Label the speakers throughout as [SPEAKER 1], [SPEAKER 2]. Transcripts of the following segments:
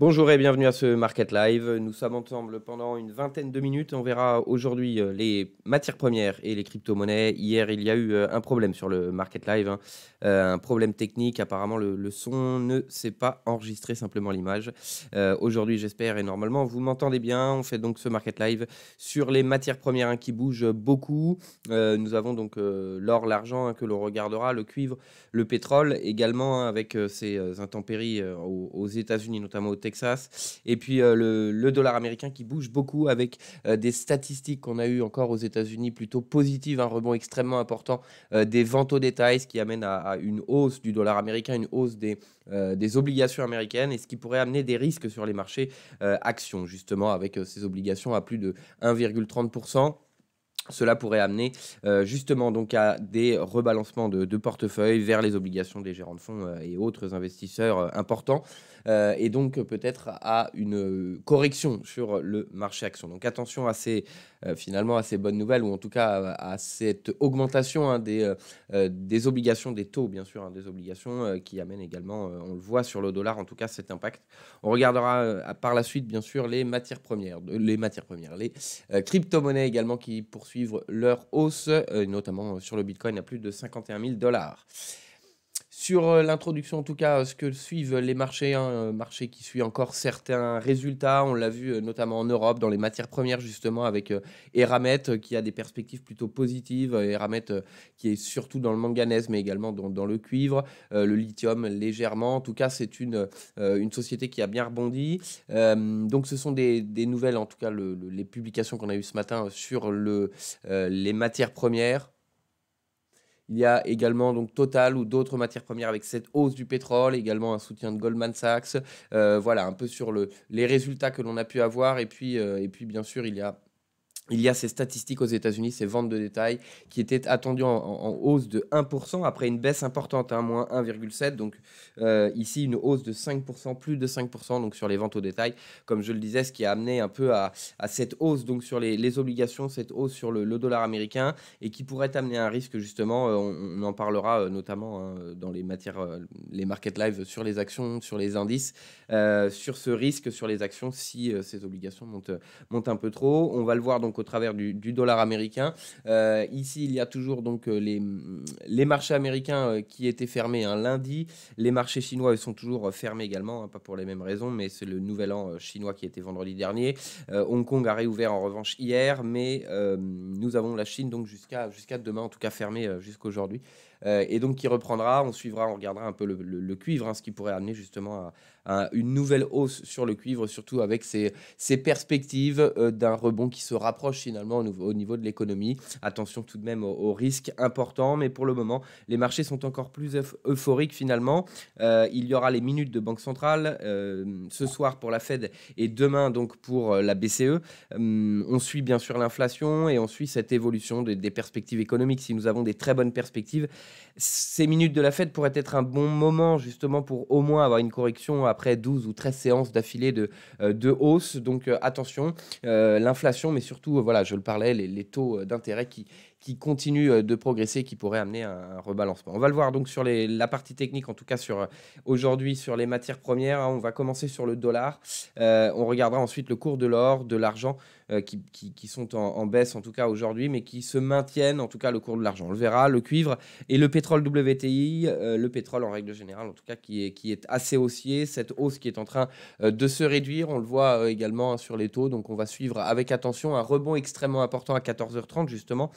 [SPEAKER 1] Bonjour et bienvenue à ce Market Live. Nous sommes ensemble pendant une vingtaine de minutes. On verra aujourd'hui euh, les matières premières et les crypto-monnaies. Hier, il y a eu euh, un problème sur le Market Live, hein. euh, un problème technique. Apparemment, le, son ne s'est pas enregistré, simplement l'image. aujourd'hui, j'espère et normalement, vous m'entendez bien. On fait donc ce Market Live sur les matières premières hein, qui bougent beaucoup. nous avons donc l'or, l'argent hein, que l'on regardera, le cuivre, le pétrole également avec ces intempéries aux, aux États-Unis, notamment au et puis euh, le, dollar américain qui bouge beaucoup avec euh, des statistiques qu'on a eues encore aux États-Unis plutôt positives, un rebond extrêmement important euh, des ventes au détail, ce qui amène à, une hausse du dollar américain, une hausse des, des obligations américaines et ce qui pourrait amener des risques sur les marchés actions, justement, avec ces obligations à plus de 1,30%. Cela pourrait amener euh, justement donc à des rebalancements de, portefeuille vers les obligations des gérants de fonds euh, et autres investisseurs euh, importants et donc peut-être à une correction sur le marché action. Donc attention à ces euh, finalement à ces bonnes nouvelles, ou en tout cas à, cette augmentation hein, des, euh, euh, des obligations, des taux, bien sûr, hein, des obligations qui amènent également, on le voit sur le dollar, en tout cas cet impact. On regardera par la suite, bien sûr, les matières premières, les matières premières, les crypto-monnaies également qui poursuivent leur hausse, notamment sur le Bitcoin à plus de 51 000 dollars sur euh, l'introduction, en tout cas, euh, ce que suivent les marchés, un hein, euh, marché qui suit encore certains résultats. On l'a vu notamment en Europe, dans les matières premières, justement, avec Eramet, qui a des perspectives plutôt positives. Eramet, qui est surtout dans le manganèse, mais également dans, le cuivre, le lithium légèrement. En tout cas, c'est une, une société qui a bien rebondi. donc, ce sont des, nouvelles, en tout cas, les publications qu'on a eues ce matin sur les matières premières. Il y a également donc Total ou d'autres matières premières avec cette hausse du pétrole, également un soutien de Goldman Sachs. Euh, voilà, un peu sur le, les résultats que l'on a pu avoir. Et puis, euh, et puis, bien sûr, il y a il y a ces statistiques aux États-Unis, ces ventes de détail, qui étaient attendues en, hausse de 1% après une baisse importante, à hein, moins 1,7%. Donc euh, ici, une hausse de 5%, plus de 5% donc sur les ventes au détail. Comme je le disais, ce qui a amené un peu à, cette hausse donc sur les, obligations, cette hausse sur le, dollar américain et qui pourrait amener un risque justement. Euh, on, en parlera euh, notamment hein, dans les matières, les market live sur les actions, sur les indices, sur ce risque sur les actions si ces obligations montent, montent un peu trop. On va le voir donc au travers du, dollar américain. Euh, ici, il y a toujours donc euh, les, les marchés américains euh, qui étaient fermés un hein, lundi. Les marchés chinois sont toujours fermés également, hein, pas pour les mêmes raisons, mais c'est le nouvel an chinois qui était vendredi dernier. Hong Kong a réouvert en revanche hier, mais nous avons la Chine donc jusqu'à jusqu'à demain, en tout cas fermée jusqu'aujourd'hui. Euh, et donc qui reprendra. On suivra, on regardera un peu le, cuivre, hein, ce qui pourrait amener justement à, une nouvelle hausse sur le cuivre, surtout avec ces, perspectives euh, d'un rebond qui se rapproche finalement au, niveau de l'économie. Attention tout de même aux, risques importants, mais pour le moment, les marchés sont encore plus euphoriques finalement. Euh, il y aura les minutes de Banque centrale ce soir pour la Fed et demain donc pour la BCE. on suit bien sûr l'inflation et on suit cette évolution des perspectives économiques. Si nous avons des très bonnes perspectives, ces minutes de la fête pourraient être un bon moment justement pour au moins avoir une correction après 12 ou 13 séances d'affilée de, euh, de hausse. Donc euh, attention, euh, l'inflation, mais surtout, voilà, je le parlais, les, taux d'intérêt qui, qui continuent de progresser, qui pourraient amener un rebalancement. On va le voir donc sur la partie technique, en tout cas sur aujourd'hui sur les matières premières. Hein. on va commencer sur le dollar. on regardera ensuite le cours de l'or, de l'argent, euh, qui, sont en, baisse en tout cas aujourd'hui, mais qui se maintiennent en tout cas le cours de l'argent. On le verra, le cuivre et le pétrole WTI, euh, le pétrole en règle générale en tout cas qui est, qui est assez haussier, cette hausse qui est en train euh, de se réduire, on le voit également sur les taux, donc on va suivre avec attention un rebond extrêmement important à 14h30 justement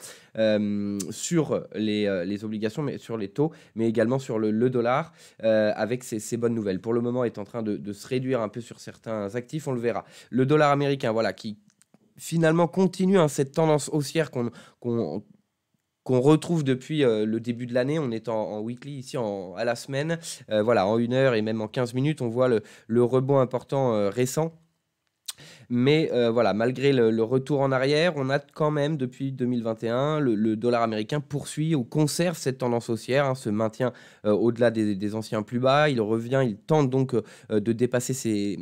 [SPEAKER 1] sur les, les, obligations, mais sur les taux, mais également sur le, le dollar avec ces, bonnes nouvelles. Pour le moment est en train de se réduire un peu sur certains actifs, on le verra. Le dollar américain, voilà, qui finalement continue hein, cette tendance haussière qu'on qu'on retrouve depuis euh, le début de l'année. On est en, weekly ici à la semaine. Euh, voilà, en une heure et même en 15 minutes, on voit le, rebond important euh, récent. Mais euh, voilà, malgré le, retour en arrière, on a quand même depuis 2021, le, dollar américain poursuit ou conserve cette tendance haussière, hein, se maintient euh, au-delà des, anciens plus bas, il revient, il tente donc euh, de dépasser ses,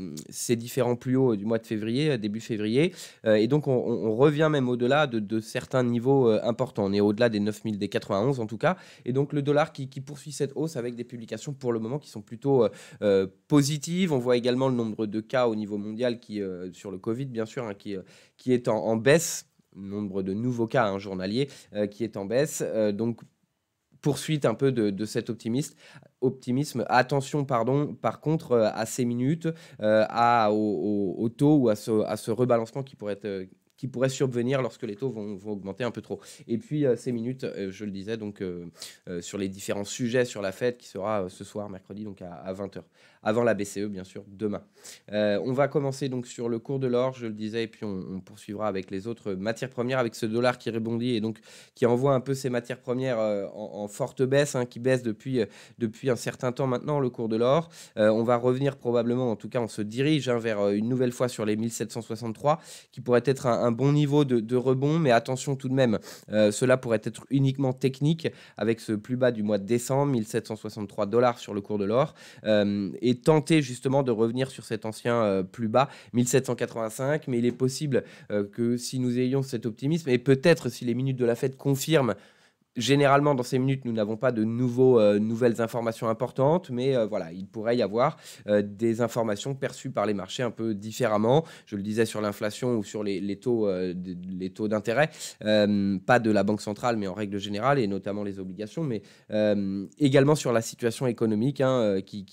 [SPEAKER 1] différents plus hauts du mois de février, début février. et donc on, revient même au-delà de, certains niveaux importants. On est au-delà des 9000, des 91 en tout cas. Et donc le dollar qui, qui, poursuit cette hausse avec des publications pour le moment qui sont plutôt positives. On voit également le nombre de cas au niveau mondial qui sur le Covid, bien sûr, hein, qui, euh, qui est en, baisse, nombre de nouveaux cas un hein, journalier euh, qui est en baisse. Euh, donc, poursuite un peu de, cet optimiste, optimisme. Attention, pardon, par contre, à ces minutes, à, au, taux ou à à ce rebalancement qui pourrait être qui pourraient survenir lorsque les taux vont, vont augmenter un peu trop. Et puis euh, ces minutes, euh, je le disais, donc euh, sur les différents sujets sur la fête qui sera ce soir, mercredi, donc à, 20h, avant la BCE, bien sûr, demain. on va commencer donc sur le cours de l'or, je le disais, et puis on, poursuivra avec les autres matières premières, avec ce dollar qui rebondit et donc qui envoie un peu ses matières premières en, forte baisse, hein, qui baisse depuis, depuis un certain temps maintenant, le cours de l'or. on va revenir probablement, en tout cas, on se dirige hein, vers une nouvelle fois sur les 1763, qui pourrait être un un bon niveau de, rebond, mais attention tout de même, euh, cela pourrait être uniquement technique avec ce plus bas du mois de décembre, 1763 dollars sur le cours de l'or, euh, et tenter justement de revenir sur cet ancien euh, plus bas, 1785, mais il est possible que si nous ayons cet optimisme, et peut-être si les minutes de la fête confirment Généralement, dans ces minutes, nous n'avons pas de nouveaux, euh, nouvelles informations importantes, mais euh, voilà, il pourrait y avoir euh, des informations perçues par les marchés un peu différemment. Je le disais sur l'inflation ou sur les, taux, les taux d'intérêt, pas de la Banque centrale, mais en règle générale, et notamment les obligations, mais également sur la situation économique hein, qui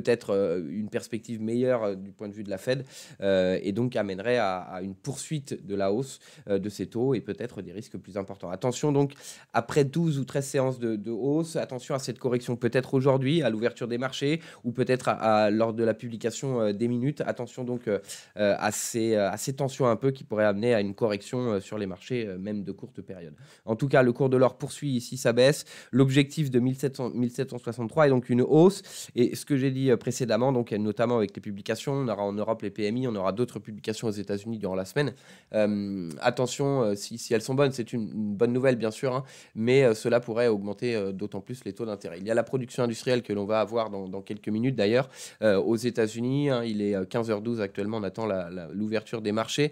[SPEAKER 1] peut-être euh, une perspective meilleure euh, du point de vue de la Fed euh, et donc amènerait à, une poursuite de la hausse de ces taux et peut-être des risques plus importants. Attention donc, après 12 ou 13 séances de, hausse, attention à cette correction peut-être aujourd'hui, à l'ouverture des marchés ou peut-être à, lors de la publication des minutes. Attention donc à, ces, tensions un peu qui pourraient amener à une correction sur les marchés, même de courte période. En tout cas, le cours de l'or poursuit ici sa baisse. L'objectif de 1700, 1763 est donc une hausse. Et ce que j'ai dit euh, précédemment, donc notamment avec les publications. On aura en Europe les PMI, on aura d'autres publications aux États-Unis durant la semaine. Euh, attention, euh, si, elles sont bonnes, c'est une, bonne nouvelle bien sûr, hein, mais cela pourrait augmenter d'autant plus les taux d'intérêt. Il y a la production industrielle que l'on va avoir dans, quelques minutes d'ailleurs aux États-Unis. Hein. il est 15h12 actuellement, on attend l'ouverture des marchés.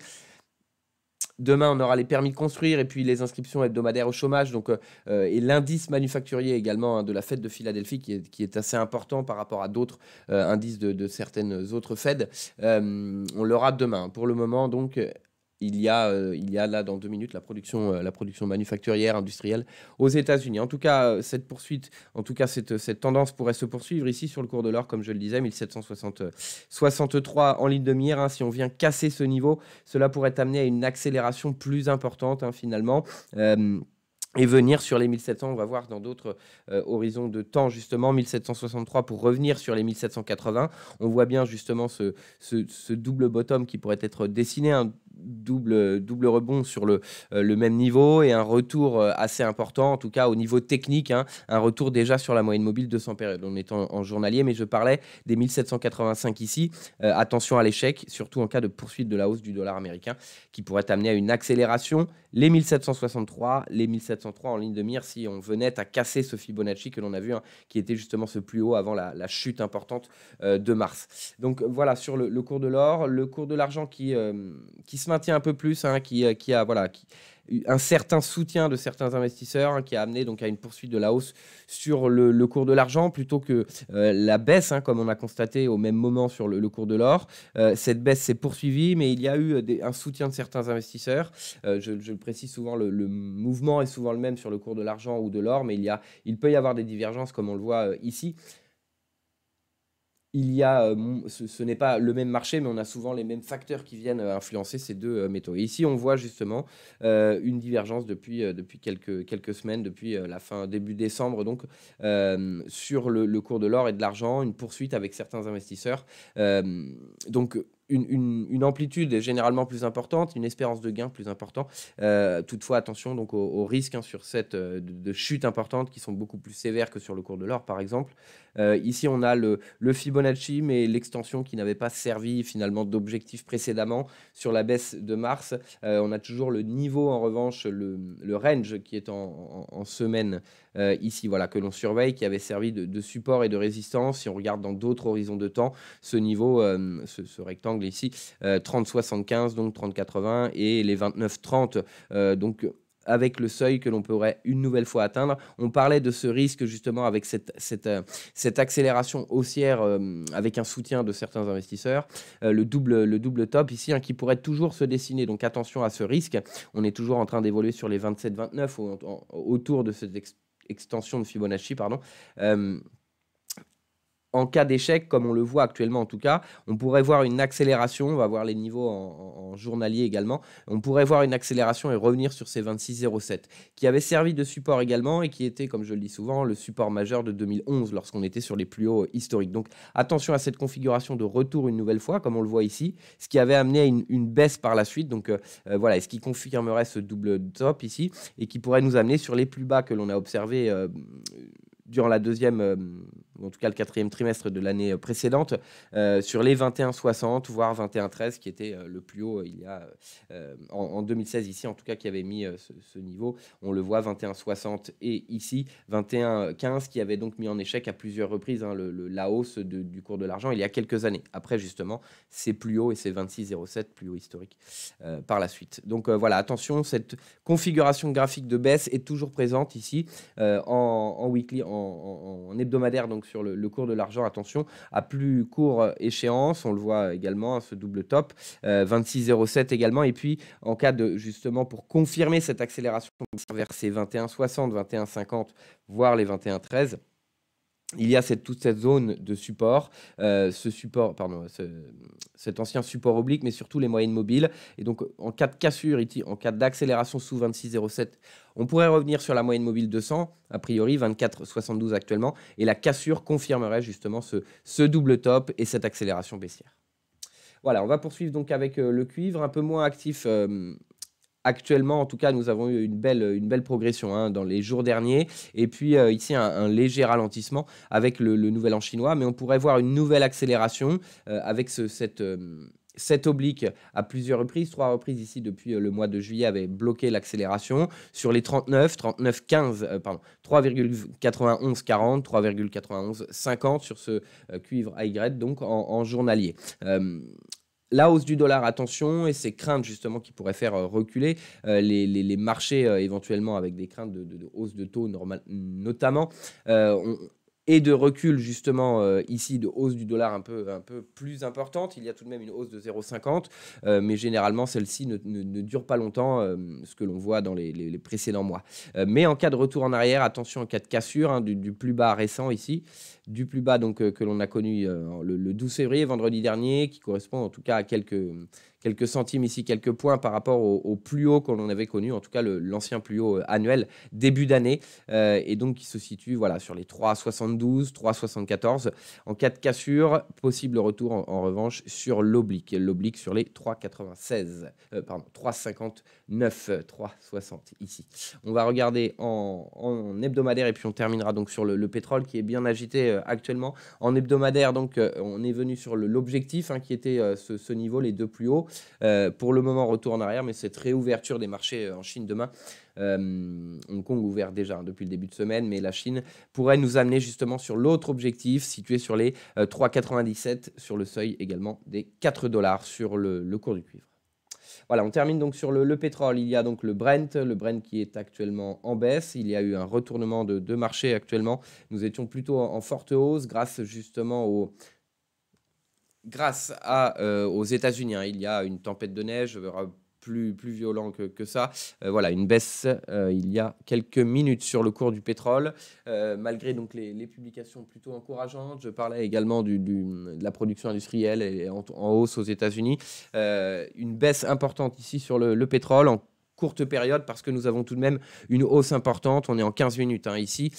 [SPEAKER 1] Demain, on aura les permis de construire et puis les inscriptions hebdomadaires au chômage. Donc, euh, euh, et l'indice manufacturier également hein, de la fête de Philadelphie qui est, assez important par rapport à d'autres euh, indices de, certaines autres Feds, on l'aura demain. Pour le moment, donc, il y a, euh, il y a là dans deux minutes la production, euh, la production manufacturière, industrielle aux États-Unis. En tout cas, euh, cette poursuite, en tout cas, cette, cette, tendance pourrait se poursuivre ici sur le cours de l'or, comme je le disais, 1763 en ligne de mire. Hein. si on vient casser ce niveau, cela pourrait amener à une accélération plus importante hein, finalement et venir sur les 1700, on va voir dans d'autres horizons de temps, justement, 1763 pour revenir sur les 1780. On voit bien justement ce, ce, double bottom qui pourrait être dessiné, hein double, double rebond sur le, euh, le même niveau et un retour euh, assez important, en tout cas au niveau technique, hein, un retour déjà sur la moyenne mobile 200 périodes. On est en, journalier, mais je parlais des 1785 ici. Euh, attention à l'échec, surtout en cas de poursuite de la hausse du dollar américain qui pourrait amener à une accélération. Les 1763, les 1703 en ligne de mire si on venait à casser ce Fibonacci que l'on a vu, hein, qui était justement ce plus haut avant la, la chute importante de mars. Donc voilà sur le, cours de l'or, le cours de l'argent qui, qui se maintient un peu plus, hein, euh, qui, a voilà, qui, un certain soutien de certains investisseurs hein, qui a amené donc à une poursuite de la hausse sur le, cours de l'argent plutôt que euh, la baisse, hein, comme on a constaté au même moment sur le, cours de l'or. Euh, cette baisse s'est poursuivie, mais il y a eu un soutien de certains investisseurs. je, le précise souvent, le, le, mouvement est souvent le même sur le cours de l'argent ou de l'or, mais il, y a, il peut y avoir des divergences comme on le voit ici il y a, euh, ce, n'est pas le même marché, mais on a souvent les mêmes facteurs qui viennent euh, influencer ces deux euh, métaux. Et ici, on voit justement une divergence depuis, depuis quelques, quelques semaines, depuis la fin début décembre, donc sur le, cours de l'or et de l'argent, une poursuite avec certains investisseurs. donc une, amplitude est généralement plus importante, une espérance de gain plus importante. Euh, toutefois, attention donc aux, risques hein, sur cette euh, de, chute importante qui sont beaucoup plus sévères que sur le cours de l'or, par exemple. Euh, ici, on a le, le Fibonacci, mais l'extension qui n'avait pas servi finalement d'objectif précédemment sur la baisse de mars. on a toujours le niveau, en revanche, le, le range qui est en, semaine ici, voilà, que l'on surveille, qui avait servi de, support et de résistance. Si on regarde dans d'autres horizons de temps, ce niveau, ce rectangle ici, 30-75, euh, donc 30-80, et les 29-30, euh, donc avec le seuil que l'on pourrait une nouvelle fois atteindre. On parlait de ce risque justement avec cette, cette, euh, cette accélération haussière avec un soutien de certains investisseurs, le, double, le double top ici hein, qui pourrait toujours se dessiner. Donc attention à ce risque. On est toujours en train d'évoluer sur les 27-29 autour de cette extension de Fibonacci. Pardon en cas d'échec, comme on le voit actuellement en tout cas, on pourrait voir une accélération, on va voir les niveaux en, journalier également, on pourrait voir une accélération et revenir sur ces 26,07, qui avait servi de support également et qui était, comme je le dis souvent, le support majeur de 2011 lorsqu'on était sur les plus hauts historiques. Donc attention à cette configuration de retour une nouvelle fois, comme on le voit ici, ce qui avait amené à une, baisse par la suite, donc euh, euh, voilà, et ce qui confirmerait ce double top ici, et qui pourrait nous amener sur les plus bas que l'on a observés. Euh, durant la deuxième, en tout cas le quatrième trimestre de l'année euh, précédente, euh, sur les 21,60, voire 21,13, qui était euh, le plus haut il y a en, 2016 ici, en tout cas qui avait mis ce, niveau. On le voit 21,60 et ici 21,15, qui avait donc mis en échec à plusieurs reprises hein, le, la hausse du cours de l'argent il y a quelques années. Après justement, c'est plus haut et c'est 26,07, plus haut historique par la suite. Donc voilà, attention, cette configuration graphique de baisse est toujours présente ici en, weekly, en hebdomadaire. Donc sur le, cours de l'argent, attention, à plus court euh, échéance, on le voit également, hein, ce double top, 26,07 euh, également, et puis en cas de, justement, pour confirmer cette accélération vers ces 21,60, 21,50, voire les 21,13, il y a cette, toute cette zone de support, euh, ce support, pardon, cet ancien support oblique, mais surtout les moyennes mobiles. Et donc, en cas de cassure, en cas d'accélération sous 26,07, on pourrait revenir sur la moyenne mobile 200, a priori 24,72 actuellement, et la cassure confirmerait justement ce, double top et cette accélération baissière. Voilà, on va poursuivre donc avec euh, le cuivre, un peu moins actif. Euh, actuellement, en tout cas, nous avons eu une belle, une belle progression hein, dans les jours derniers. Et puis euh, ici, un, léger ralentissement avec le, nouvel an chinois, mais on pourrait voir une nouvelle accélération euh, avec ce, cette... Euh, cette oblique à plusieurs reprises, trois reprises ici depuis le mois de juillet avait bloqué l'accélération sur les 39, 39, 15, pardon, 3,91, 40, 3,91, 50 sur ce cuivre AY donc en, en journalier la hausse du dollar, attention, et ces craintes justement qui pourraient faire euh, reculer euh, les, marchés euh, éventuellement avec des craintes de, hausse de taux notamment et de recul justement euh, ici de hausse du dollar un peu, un peu plus importante. Il y a tout de même une hausse de 0,50, euh, mais généralement celle-ci ne, dure pas longtemps, euh, ce que l'on voit dans les, les, précédents mois. mais en cas de retour en arrière, attention en cas de cassure hein, du, plus bas récent ici, du plus bas donc que l'on a connu le, le, 12 février, vendredi dernier, qui correspond en tout cas à quelques quelques centimes ici, quelques points par rapport au, plus haut qu'on avait connu, en tout cas l'ancien plus haut euh, annuel début d'année, euh, et donc qui se situe voilà, sur les 3,72, 3,74. En cas de cassure, possible retour en, revanche sur l'oblique, l'oblique sur les 3,96, euh, pardon, 3,59, 3,60 ici. On va regarder en, hebdomadaire et puis on terminera donc sur le, pétrole qui est bien agité actuellement. En hebdomadaire, donc on est venu sur l'objectif hein, qui était ce niveau, les deux plus hauts. Euh, pour le moment, retour en arrière, mais cette réouverture des marchés euh, en Chine demain, euh, Hong Kong ouvert déjà hein, depuis le début de semaine, mais la Chine pourrait nous amener justement sur l'autre objectif, situé sur les 3,97, sur le seuil également des 4 dollars sur le, cours du cuivre. Voilà, on termine donc sur le, pétrole. Il y a donc le Brent, le Brent qui est actuellement en baisse. Il y a eu un retournement de, marché actuellement. Nous étions plutôt en forte hausse grâce justement au, grâce à, euh, aux États-Unis, hein, il y a une tempête de neige euh, plus, plus violent que, ça. Euh, voilà, une baisse il y a quelques minutes sur le cours du pétrole, malgré donc les, publications plutôt encourageantes. Je parlais également du, de la production industrielle et en, hausse aux États-Unis. une baisse importante ici sur le, pétrole. En courte période parce que nous avons tout de même une hausse importante, on est en 15 minutes hein, ici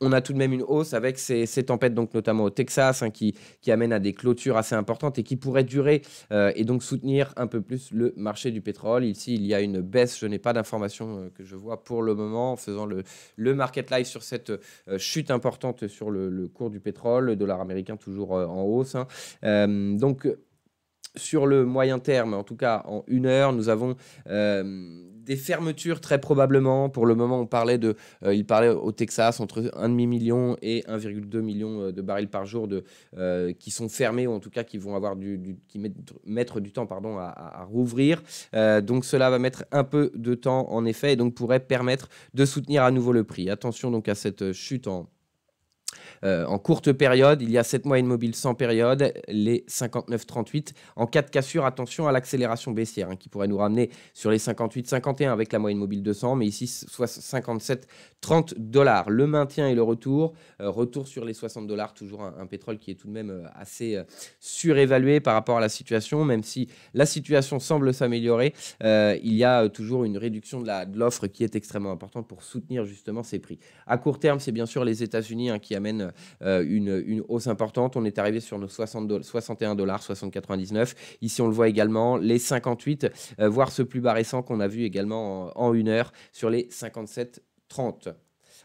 [SPEAKER 1] on a tout de même une hausse avec ces, tempêtes, donc notamment au Texas, hein, qui, qui amènent à des clôtures assez importantes et qui pourraient durer euh, et donc soutenir un peu plus le marché du pétrole. Ici, il y a une baisse, je n'ai pas d'informations euh, que je vois pour le moment, en faisant le, le market live sur cette euh, chute importante sur le, cours du pétrole, le dollar américain toujours en hausse. Hein. donc, sur le moyen terme, en tout cas en une heure, nous avons euh, des fermetures très probablement. Pour le moment, on parlait de, euh, il parlait au Texas entre 1,5 million et 1,2 million euh, de barils par jour de, qui sont fermés ou en tout cas qui vont avoir du, qui mettre du temps pardon, à rouvrir. donc cela va mettre un peu de temps en effet et donc pourrait permettre de soutenir à nouveau le prix. Attention donc à cette chute en euh, en courte période, il y a cette moyenne mobile sans période, les 59,38. En cas de cassure, attention à l'accélération baissière hein, qui pourrait nous ramener sur les 58,51 avec la moyenne mobile 200, mais ici 57,30 dollars. Le maintien et le retour, euh, retour sur les 60 dollars, toujours un, pétrole qui est tout de même euh, assez surévalué par rapport à la situation, même si la situation semble s'améliorer, il y a toujours une réduction de l'offre qui est extrêmement importante pour soutenir justement ces prix. À court terme, c'est bien sûr les États-Unis hein, qui amènent euh, une, hausse importante. On est arrivé sur nos 60 61 dollars, Ici, on le voit également, les 58, euh, voire ce plus bas récent qu'on a vu également en, en une heure sur les 57,30.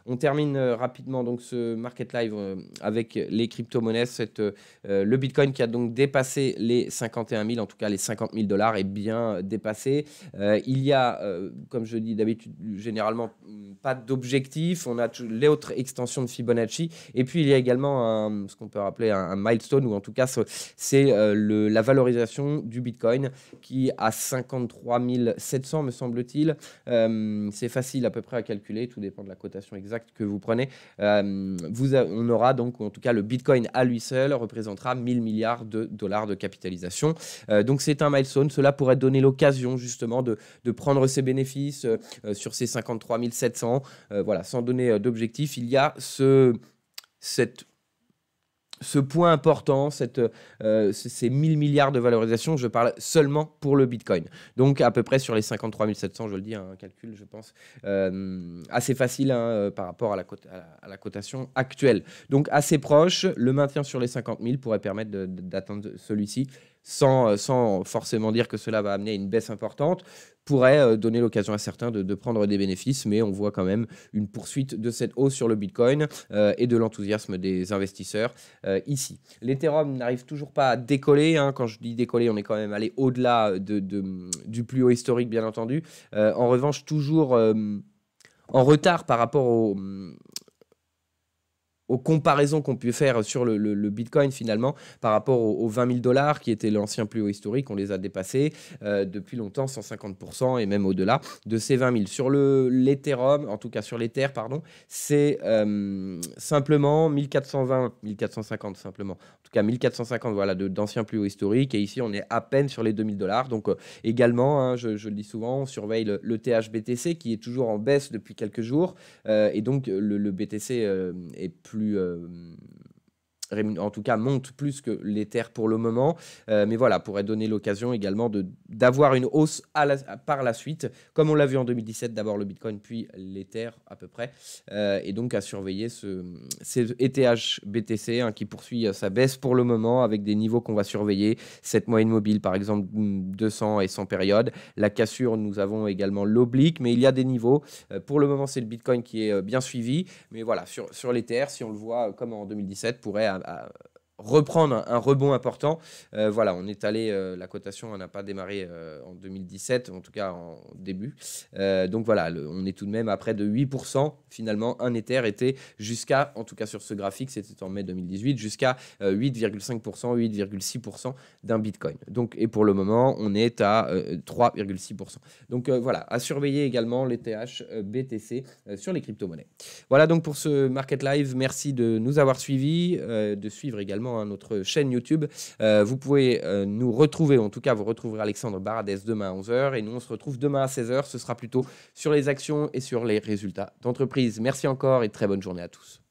[SPEAKER 1] On termine euh, rapidement donc ce market live euh, avec les crypto-monnaies. Euh, le Bitcoin qui a donc dépassé les 51 000, en tout cas les 50 000 dollars, est bien dépassé. il y a, comme je dis d'habitude, généralement pas d'objectif. On a les autres extensions de Fibonacci. Et puis il y a également ce qu'on peut rappeler un, milestone, ou en tout cas c'est la valorisation du Bitcoin qui à 53 700 me semble-t-il. c'est facile à peu près à calculer, tout dépend de la cotation exacte que vous prenez, euh, vous on aura donc, en tout cas, le Bitcoin à lui seul représentera 1000 milliards de dollars de capitalisation. Euh, donc c'est un milestone. Cela pourrait donner l'occasion justement de, de, prendre ses bénéfices euh, sur ces 53 700. voilà, sans donner d'objectif, il y a ce, cette ce point important, cette, euh, ces 1000 milliards de valorisation, je parle seulement pour le Bitcoin. Donc à peu près sur les 53 700, je le dis, un calcul, je pense, euh, assez facile hein, euh, par rapport à la, à la, cotation actuelle. Donc assez proche, le maintien sur les 50 000 pourrait permettre d'atteindre celui-ci. Euh, sans, forcément dire que cela va amener à une baisse importante, pourrait euh, donner l'occasion à certains de, prendre des bénéfices, mais on voit quand même une poursuite de cette hausse sur le Bitcoin euh, et de l'enthousiasme des investisseurs ici. L'Ethereum n'arrive toujours pas à décoller. Hein. Quand je dis décoller, on est quand même allé au-delà de, du plus haut historique, bien entendu. en revanche, toujours en retard par rapport au, aux comparaisons qu'on peut faire sur le, Bitcoin finalement par rapport aux, 20 000 dollars qui était l'ancien plus haut historique. On les a dépassés euh, depuis longtemps, 150% et même au-delà de ces 20 000. Sur l'Ethereum, en tout cas sur l'Ether, pardon, c'est euh, simplement 1420, 1450 simplement. En tout cas 1450, voilà, d'anciens plus haut historique Et ici, on est à peine sur les 2000 dollars. Donc euh, également, hein, je, le dis souvent, on surveille le, le, THBTC qui est toujours en baisse depuis quelques jours. et donc le, BTC est plus plus euh, en tout cas monte plus que l'Ether pour le moment. Euh, mais voilà, pourrait donner l'occasion également d'avoir une hausse par la suite, comme on l'a vu en 2017, d'abord le Bitcoin, puis l'Ether à peu près. Euh, et donc à surveiller ce, ETH e BTC hein, qui poursuit euh, sa baisse pour le moment avec des niveaux qu'on va surveiller. Cette moyenne mobile, par exemple, 200 mm, et 100 périodes. La cassure, nous avons également l'oblique, mais il y a des niveaux. pour le moment, c'est le Bitcoin qui est bien suivi. Mais voilà, sur, sur l'Ether, si on le voit comme en 2017, pourrait uh, reprendre un rebond important. Euh, voilà, on est allé, euh, la cotation n'a pas démarré euh, en 2017, en tout cas en début. donc voilà, on est tout de même à près de 8%. Finalement, un Ether était jusqu'à, en tout cas sur ce graphique, c'était en mai 2018, jusqu'à 8,5%, 8,6% d'un Bitcoin. Donc, et pour le moment, on est à 3,6%. Donc voilà, à surveiller également les BTC sur les crypto-monnaies. Voilà donc pour ce Market Live. Merci de nous avoir suivis, de suivre également à hein, notre chaîne YouTube. Euh, vous pouvez euh, nous retrouver, en tout cas, vous retrouverez Alexandre Barades demain à 11h et nous, on se retrouve demain à 16h. Ce sera plutôt sur les actions et sur les résultats d'entreprise. Merci encore et très bonne journée à tous.